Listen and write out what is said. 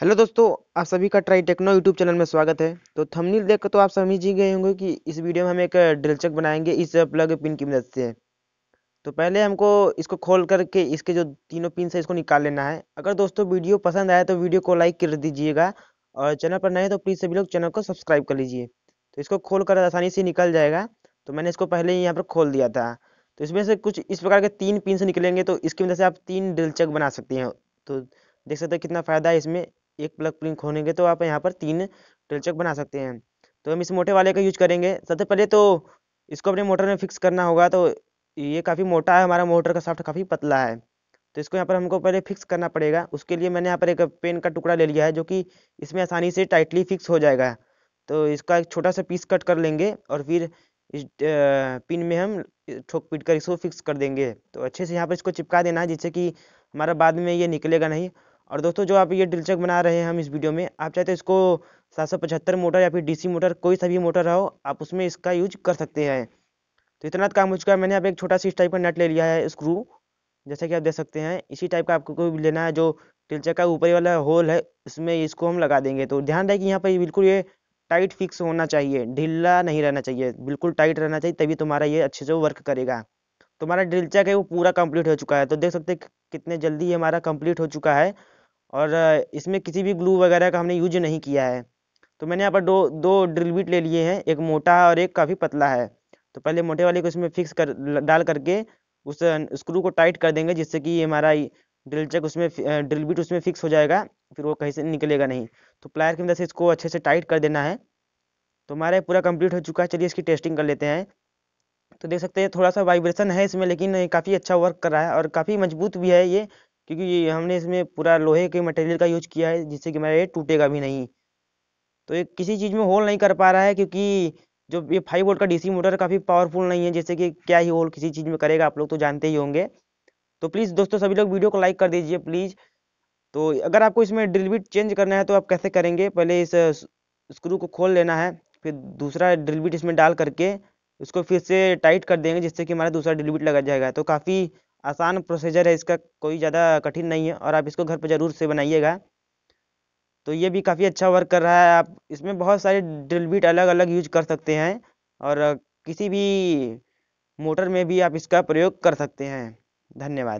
hello दोस्तों आप सभी का ट्राई टेक्नो यूट्यूब चैनल में स्वागत है तो थंबनेल देख तो आप समझ ही गए होंगे कि इस वीडियो में हम एक ड्रिलचक बनाएंगे इस प्लग पिन की मदद से तो पहले हमको इसको खोल करके इसके जो तीनों पिन से इसको निकाल लेना है अगर दोस्तों वीडियो पसंद आए तो वीडियो को लाइक कर दीजिएगा और चैनल पर नए तो प्लीज़ सभी लोग चैनल को सब्सक्राइब कर लीजिए तो इसको खोल कर आसानी से निकल जाएगा तो मैंने इसको पहले ही यहाँ पर खोल दिया था तो इसमें से कुछ इस प्रकार के तीन पिन से निकलेंगे तो इसकी मदद से आप तीन ड्रिलचक बना सकते हैं तो देख सकते हो कितना फ़ायदा है इसमें एक प्लग प्रिंक खोलेंगे तो आप यहाँ पर तीन टेलचक बना सकते हैं तो हम इस मोटे वाले का यूज करेंगे सबसे पहले तो इसको अपने मोटर में फिक्स करना होगा तो ये काफ़ी मोटा है हमारा मोटर का साफ्ट काफ़ी पतला है तो इसको यहाँ पर हमको पहले फिक्स करना पड़ेगा उसके लिए मैंने यहाँ पर एक पेन का टुकड़ा ले लिया है जो कि इसमें आसानी से टाइटली फिक्स हो जाएगा तो इसका एक छोटा सा पीस कट कर लेंगे और फिर इस पिन में हम ठोक पीट कर इसको फिक्स कर देंगे तो अच्छे से यहाँ पर इसको चिपका देना है जिससे कि हमारा बाद में ये निकलेगा नहीं और दोस्तों जो आप ये डिलचक बना रहे हैं हम इस वीडियो में आप चाहते हैं तो इसको सात सौ पचहत्तर मोटर या फिर डीसी मोटर कोई सा भी मोटर हो आप उसमें इसका यूज कर सकते हैं तो इतना काम हो चुका है मैंने आप एक छोटा सी इस टाइप का नट ले लिया है स्क्रू जैसा कि आप देख सकते हैं इसी टाइप का आपको कोई लेना है जो टिलचक का ऊपर वाला होल है उसमें इसको हम लगा देंगे तो ध्यान रहे कि यहाँ पर बिल्कुल ये टाइट फिक्स होना चाहिए ढीला नहीं रहना चाहिए बिल्कुल टाइट रहना चाहिए तभी तुम्हारा ये अच्छे से वर्क करेगा तुम्हारा ड्रिलचक है वो पूरा कंप्लीट हो चुका है तो देख सकते हैं कितने जल्दी ये हमारा कंप्लीट हो चुका है और इसमें किसी भी ग्लू वगैरह का हमने यूज नहीं किया है तो मैंने यहाँ पर दो दो ड्रिल बीट ले लिए हैं एक मोटा और एक काफ़ी पतला है तो पहले मोटे वाले को इसमें फिक्स कर डाल करके उस स्क्रू को टाइट कर देंगे जिससे कि हमारा ड्रिल चेक उसमें ड्रिल बीट उसमें फिक्स हो जाएगा फिर वो कहीं से निकलेगा नहीं तो प्लायर की मदद से इसको अच्छे से टाइट कर देना है तो हमारा पूरा कंप्लीट हो चुका है चलिए इसकी टेस्टिंग कर लेते हैं तो देख सकते हैं थोड़ा सा वाइब्रेशन है इसमें लेकिन काफ़ी अच्छा वर्क कर रहा है और काफ़ी मजबूत भी है ये क्योंकि ये हमने इसमें पूरा लोहे के मटेरियल का यूज किया है जिससे कि हमारा ये टूटेगा भी नहीं तो ये किसी चीज़ में होल नहीं कर पा रहा है क्योंकि जो ये फाइव वोल्ट का डीसी मोटर काफ़ी पावरफुल नहीं है जैसे कि क्या ही होल किसी चीज़ में करेगा आप लोग तो जानते ही होंगे तो प्लीज़ दोस्तों सभी लोग वीडियो को लाइक कर दीजिए प्लीज़ तो अगर आपको इसमें ड्रिल बिट चेंज करना है तो आप कैसे करेंगे पहले इस स्क्रू को खोल लेना है फिर दूसरा ड्रिल बिट इसमें डाल करके उसको फिर से टाइट कर देंगे जिससे कि हमारा दूसरा ड्रिल बिट लगा जाएगा तो काफ़ी आसान प्रोसीजर है इसका कोई ज़्यादा कठिन नहीं है और आप इसको घर पर ज़रूर से बनाइएगा तो ये भी काफ़ी अच्छा वर्क कर रहा है आप इसमें बहुत सारे ड्रिल बीट अलग अलग यूज कर सकते हैं और किसी भी मोटर में भी आप इसका प्रयोग कर सकते हैं धन्यवाद